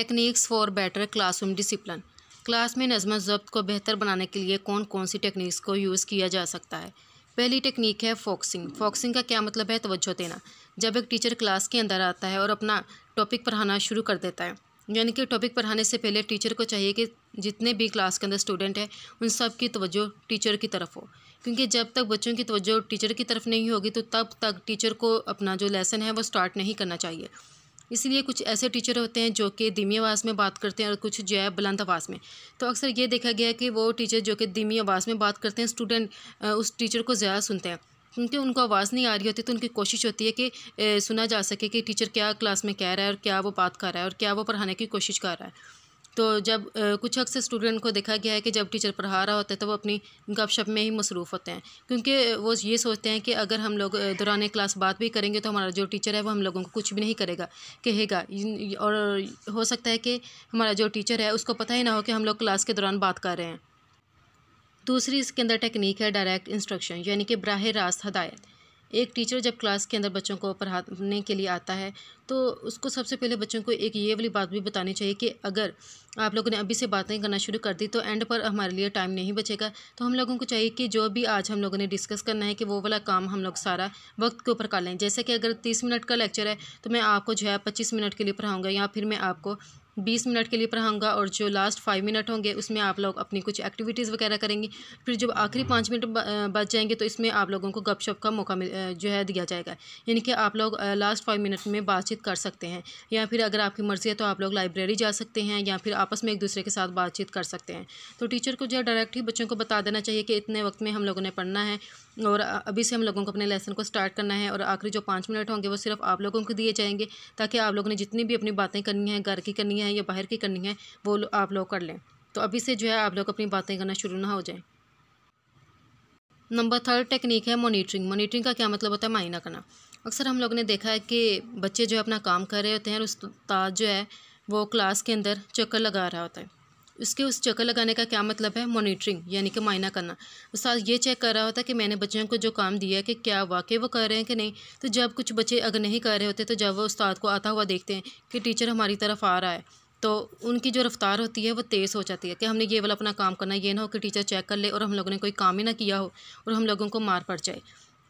techniques for better classroom discipline class में नज़म जब्त को बेहतर बनाने के लिए कौन कौन सी टेक्निक्स को यूज़ किया जा सकता है पहली टेक्निक है फोक्सिंग फोक्सिंग का क्या मतलब है तवज्जो देना जब एक टीचर क्लास के अंदर आता है और अपना टॉपिक पढ़ाना शुरू कर देता है यानी कि टॉपिक पढ़ाने से पहले टीचर को चाहिए कि जितने भी क्लास के अंदर स्टूडेंट हैं उन सब की तवज्जो टीचर की तरफ हो क्योंकि जब तक बच्चों की तवज्जो टीचर की तरफ नहीं होगी तो तब तक टीचर को अपना जो लेसन है वो स्टार्ट नहीं करना चाहिए इसलिए कुछ ऐसे टीचर होते हैं जो कि धीमी आवाज़ में बात करते हैं और कुछ जो है बुलंद आवाज़ में तो अक्सर ये देखा गया कि वो टीचर जो कि धीमी आवाज़ में बात करते हैं स्टूडेंट उस टीचर को ज़्यादा सुनते हैं क्योंकि उनको आवाज़ नहीं आ रही होती तो उनकी कोशिश होती है कि सुना जा सके कि टीचर क्या क्लास में कह रहा है और क्या वो बात कर रहा है और क्या वो पढ़ाने की कोशिश कर रहा है तो जब कुछ अक्सर स्टूडेंट को देखा गया है कि जब टीचर पढ़ा रहा होता है तो वो अपनी गपशप में ही मसरूफ़ होते हैं क्योंकि वो ये सोचते हैं कि अगर हम लोग दौरान क्लास बात भी करेंगे तो हमारा जो टीचर है वो हम लोगों को कुछ भी नहीं करेगा कहेगा और हो सकता है कि हमारा जो टीचर है उसको पता ही ना हो कि हम लोग क्लास के दौरान बात कर रहे हैं दूसरी इसके अंदर टेक्निक है डायरेक्ट इंस्ट्रक्शन यानी कि बरह रास्त हदायत एक टीचर जब क्लास के अंदर बच्चों को पढ़ाने के लिए आता है तो उसको सबसे पहले बच्चों को एक ये वाली बात भी बतानी चाहिए कि अगर आप लोगों ने अभी से बातें करना शुरू कर दी तो एंड पर हमारे लिए टाइम नहीं बचेगा तो हम लोगों को चाहिए कि जो भी आज हम लोगों ने डिस्कस करना है कि वो वाला काम हम लोग सारा वक्त के ऊपर कर लें जैसे कि अगर तीस मिनट का लेक्चर है तो मैं आपको जो है पच्चीस मिनट के लिए पढ़ाऊँगा या फिर मैं आपको बीस मिनट के लिए पढ़ाऊँगा और जो लास्ट फाइव मिनट होंगे उसमें आप लोग अपनी कुछ एक्टिविटीज़ वगैरह करेंगी फिर जब आखिरी पाँच मिनट बच जाएंगे तो इसमें आप लोगों को गपशप का मौका जो है दिया जाएगा यानी कि आप लोग लास्ट फाइव मिनट में बातचीत बातचीत कर सकते हैं या फिर अगर आपकी मर्ज़ी है तो आप लोग लाइब्रेरी जा सकते हैं या फिर आपस में एक दूसरे के साथ बातचीत कर सकते हैं तो टीचर को जो है डायरेक्ट ही बच्चों को बता देना चाहिए कि इतने वक्त में हम लोगों ने पढ़ना है और अभी से हम लोगों को अपने लेसन को स्टार्ट करना है और आखिरी जो पाँच मिनट होंगे वो सिर्फ आप लोगों को दिए जाएंगे ताकि आप लोगों ने जितनी भी अपनी बातें करनी है घर की करनी है या बाहर की करनी है वो आप लोग कर लें तो अभी से जो है आप लोग अपनी बातें करना शुरू ना हो जाए नंबर थर्ड टेक्निक है मॉनिटरिंग मॉनिटरिंग का क्या मतलब होता है मायना करना अक्सर हम लोग ने देखा है कि बच्चे जो अपना काम कर रहे होते हैं और उस्ताद जो है वो क्लास के अंदर चक्कर लगा रहा होता है उसके उस चक्कर लगाने का क्या मतलब है मॉनिटरिंग यानी कि मायना करना उस्ताद ये चेक कर रहा होता है कि मैंने बच्चों को जो काम दिया है कि क्या वाकई वो कर रहे हैं कि नहीं तो जब कुछ बच्चे अगर नहीं कर रहे होते तो जब वो उस्ताद को आता हुआ देखते हैं कि टीचर हमारी तरफ आ रहा है तो उनकी जो रफ़्तार होती है वो तेज़ हो जाती है कि हमने ये वाला अपना काम करना ये ना हो कि टीचर चेक कर ले और हम लोगों ने कोई काम ही ना किया हो और हम लोगों को मार पड़ जाए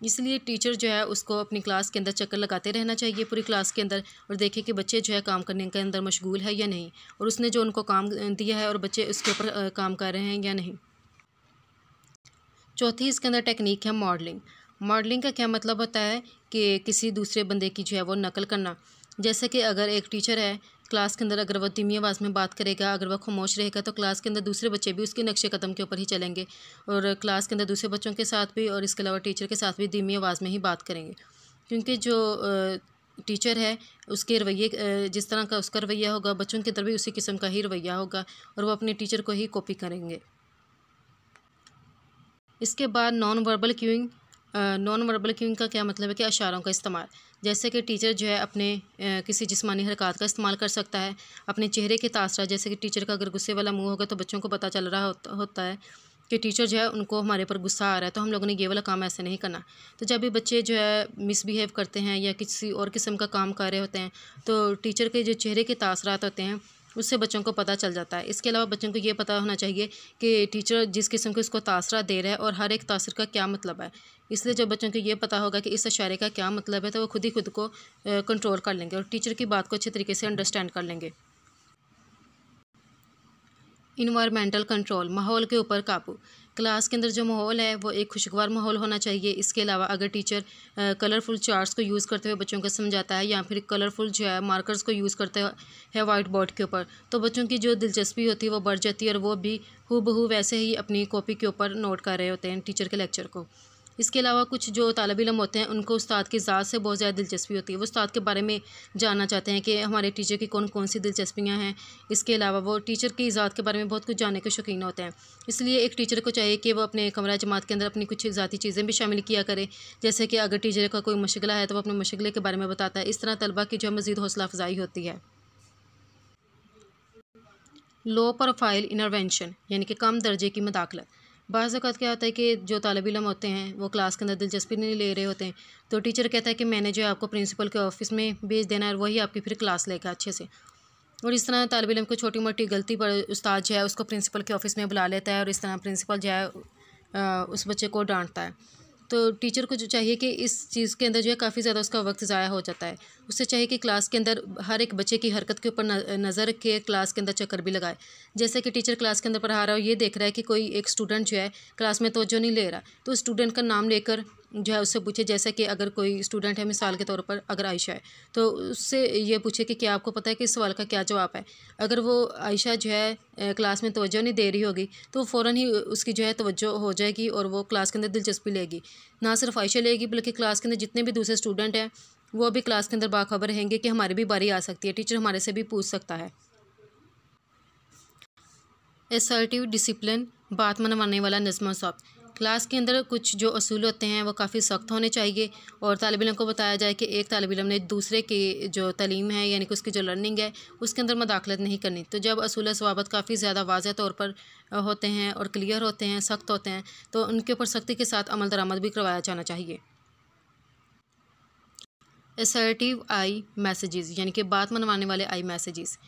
इसलिए टीचर जो है उसको अपनी क्लास के अंदर चक्कर लगाते रहना चाहिए पूरी क्लास के अंदर और देखें कि बच्चे जो है काम करने के अंदर मशगूल है या नहीं और उसने जो उनको काम दिया है और बच्चे उसके ऊपर काम कर रहे हैं या नहीं चौथी इसके अंदर टेक्निक है मॉडलिंग मॉडलिंग का क्या मतलब होता है कि किसी दूसरे बंदे की जो है वो नकल करना जैसे कि अगर एक टीचर है क्लास के अंदर अगर वह धीमी आवाज़ में बात करेगा अगर वह खामोश रहेगा तो क्लास के अंदर दूसरे बच्चे भी उसके नक्शे कदम के ऊपर ही चलेंगे और क्लास के अंदर दूसरे बच्चों के साथ भी और इसके अलावा टीचर के साथ भी धीमी आवाज़ में ही बात करेंगे क्योंकि जो टीचर है उसके रवैये जिस तरह का उसका रवैया होगा बच्चों के अंदर भी उसी किस्म का ही रवैया होगा और वह अपने टीचर को ही कॉपी करेंगे इसके बाद non verbal cueing non verbal की उनका क्या मतलब है कि अशारों का इस्तेमाल जैसे कि टीचर जो है अपने किसी जिस्मानी हरकत का इस्तेमाल कर सकता है अपने चेहरे के तासरा जैसे कि टीचर का अगर गुस्से वाला मुंह होगा तो बच्चों को पता चल रहा होता, होता है कि टीचर जो है उनको हमारे पर गुस्सा आ रहा है तो हम लोगों ने ये वाला काम ऐसे नहीं करना तो जब भी बच्चे जो है मिसबिहेव करते हैं या किसी और किस्म का काम कर रहे होते हैं तो टीचर के जो चेहरे के तासरात होते हैं उससे बच्चों को पता चल जाता है इसके अलावा बच्चों को ये पता होना चाहिए कि टीचर जिस किस्म को इसको तासरा दे रहा है और हर एक तासर का क्या मतलब है इसलिए जब बच्चों को ये पता होगा कि इस अशारे का क्या मतलब है तो वो खुद ही खुद को कंट्रोल कर लेंगे और टीचर की बात को अच्छे तरीके से अंडरस्टैंड कर लेंगे इन्वायरमेंटल कंट्रोल माहौल के ऊपर काबू क्लास के अंदर जो माहौल है वो एक खुशगवार माहौल होना चाहिए इसके अलावा अगर टीचर कलरफुल चार्ट्स को यूज़ करते हुए बच्चों को समझाता है या फिर कलरफुल जो है मार्कर्स को यूज़ करते हैं वाइट बोर्ड के ऊपर तो बच्चों की जो दिलचस्पी होती है वो बढ़ जाती है और वो भी हु वैसे ही अपनी कॉपी के ऊपर नोट कर रहे होते हैं टीचर के लेक्चर को इसके अलावा कुछ जो तालब इलम होते हैं उनको उस्ताद की ज़ात से बहुत ज़्यादा दिलचस्पी होती है वो उस्ताद के बारे में जानना चाहते हैं कि हमारे टीचर की कौन कौन सी दिलचस्पियाँ हैं इसके अलावा वो टीचर की ज़ात के बारे में बहुत कुछ जानने के शौकीन होते हैं इसलिए एक टीचर को चाहिए कि वो अपने कमरा जमात के अंदर अपनी कुछ ज़ाती चीज़ें भी शामिल किया करे जैसे कि अगर टीचर का कोई मशगला है तो वो अपने मशगले के बारे में बताता है इस तरह तलबा की जो मज़ीद हौसला अफजाई होती है लो प्रोफाइल इन्वेंशन यानी कि कम दर्जे की मदाखलत बाज़ अवत क्या होता है कि जो तालब इलम होते हैं वो क्लास के अंदर दिलचस्पी नहीं ले रहे होते हैं तो टीचर कहता है कि मैंने जो है आपको प्रिंसिपल के ऑफिस में भेज देना है और वही आपकी फिर क्लास लेगा अच्छे से और इस तरह तालब इलम को छोटी मोटी गलती पर उस्ताद जो है उसको प्रिंसिपल के ऑफिस में बुला लेता है और इस तरह प्रिंसिपल जो है उस बच्चे को डांटता है तो टीचर को जो चाहिए कि इस चीज़ के अंदर जो है काफ़ी ज़्यादा उसका वक्त ज़ाया हो जाता है उससे चाहिए कि क्लास के अंदर हर एक बच्चे की हरकत के ऊपर नज़र रखे क्लास के अंदर चक्कर भी लगाए जैसे कि टीचर क्लास के अंदर पढ़ा रहा हो ये देख रहा है कि कोई एक स्टूडेंट जो है क्लास में तोज्जो नहीं ले रहा तो स्टूडेंट का नाम लेकर जो है उससे पूछे जैसे कि अगर कोई स्टूडेंट है मिसाल के तौर पर अगर आयशा है तो उससे ये पूछे कि क्या आपको पता है कि इस सवाल का क्या जवाब है अगर वो आयशा जो है क्लास में तोज्जो नहीं दे रही होगी तो फ़ौर ही उसकी जो है तोज्जो हो जाएगी और वो क्लास के अंदर दिलचस्पी लेगी ना सिर्फ आयशा लेगी बल्कि क्लास के अंदर जितने भी दूसरे स्टूडेंट हैं वो अभी क्लास के अंदर बाखबर रहेंगे कि हमारी भी बारी आ सकती है टीचर हमारे से भी पूछ सकता है एसर्टिव डिसिप्लिन बात मनवाने वाला नजमा साहब क्लास के अंदर कुछ जो असूल होते हैं वो काफ़ी सख्त होने चाहिए और तालब इलम को बताया जाए कि एक तालब इलम ने दूसरे की जो तलीम है यानी कि उसकी जो लर्निंग है उसके अंदर मदाखलत नहीं करनी तो जब असूल स्वाबत काफ़ी ज़्यादा वाज तौर पर होते हैं और क्लियर होते हैं सख्त होते हैं तो उनके ऊपर सख्ती के साथ अमल दरामद भी करवाया जाना चाहिए असर्टिव आई मैसेजेस यानी कि बात मनवाने वाले आई मैसेजेस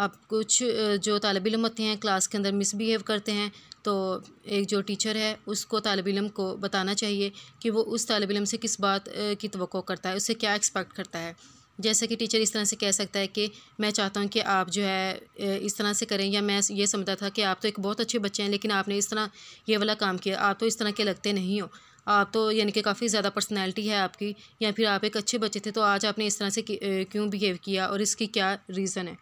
अब कुछ जो तालब इलम होते हैं क्लास के अंदर मिसबिहेव करते हैं तो एक जो टीचर है उसको तालब इलम को बताना चाहिए कि वो उस तालब इलम से किस बात की तो करता है उससे क्या एक्सपेक्ट करता है जैसे कि टीचर इस तरह से कह सकता है कि मैं चाहता हूँ कि आप जो है इस तरह से करें या मैं ये समझता था कि आप तो एक बहुत अच्छे बच्चे हैं लेकिन आपने इस तरह ये वाला काम किया आप तो इस तरह के लगते नहीं हो आप तो यानी कि काफ़ी ज़्यादा पर्सनैलिटी है आपकी या फिर आप एक अच्छे बच्चे थे तो आज आपने इस तरह से क्यों बिहेव किया और इसकी क्या रीज़न है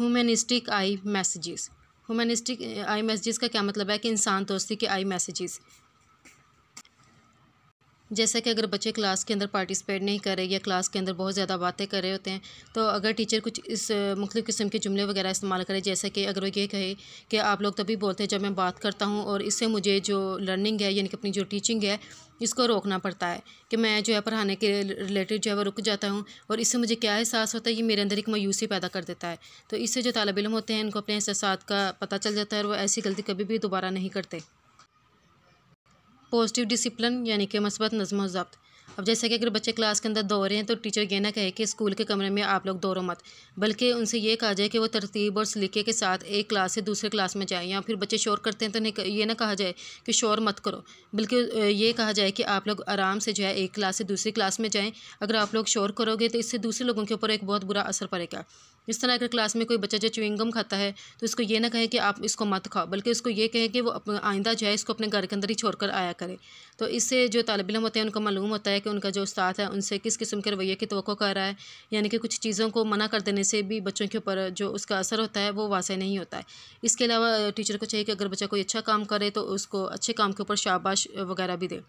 humanistic I messages humanistic I messages का क्या मतलब है कि इंसान दोस्ती तो के आई मैसेजेस जैसे कि अगर बच्चे क्लास के अंदर पार्टिसिपेट नहीं कर रहे या क्लास के अंदर बहुत ज़्यादा बातें कर रहे होते हैं तो अगर टीचर कुछ इस मुख्तु किस्म के जुमले वगैरह इस्तेमाल करें जैसे कि अगर वो ये कहे कि आप लोग तभी बोलते हैं जब मैं बात करता हूँ और इससे मुझे जो लर्निंग है यानी कि अपनी जो टीचिंग है इसको रोकना पड़ता है कि मैं जो है पढ़ाने के रिलेटेड जो है वो रुक जाता हूँ और इससे मुझे क्या एहसास होता है ये मेरे अंदर एक मायूसी पैदा कर देता है तो इससे जो तालब इलम होते हैं इनको अपने एहसास का पता चल जाता है और वो ऐसी गलती कभी भी दोबारा नहीं करते पॉजिटिव डिसिप्लिन यानी कि मस्बत नज़म ज़ब्त अब जैसे कि अगर बच्चे क्लास के अंदर दौड़े रहे हैं तो टीचर ये ना कहे कि स्कूल के कमरे में आप लोग दौड़ो मत बल्कि उनसे ये कहा जाए कि वो तरतीब और सलीके के साथ एक क्लास से दूसरे क्लास में जाएँ या फिर बच्चे शोर करते हैं तो ये ना कहा जाए कि शोर मत करो बल्कि ये कहा जाए कि आप लोग आराम से जो है एक क्लास से दूसरी क्लास में जाएँ अगर आप लोग शोर करोगे तो इससे दूसरे लोगों के ऊपर एक बहुत बुरा असर पड़ेगा इस तरह अगर क्लास में कोई बच्चा जो चुविंगम खाता है तो इसको ये ना कहे कि आप इसको मत खाओ बल्कि उसको ये कहे कि वो आइंदा जो है इसको अपने घर के अंदर ही छोड़ कर आया करे तो इससे जो तालब इम होते हैं उनको मालूम होता है कि उनका जो उस्ताद है उनसे किस किस्म के रवैये की तो कर रहा है यानी कि कुछ चीज़ों को मना कर देने से भी बच्चों के ऊपर जो उसका असर होता है वो वाजह नहीं होता है इसके अलावा टीचर को चाहिए कि अगर बच्चा कोई अच्छा काम करे तो उसको अच्छे काम के ऊपर शाबाश वगैरह भी दे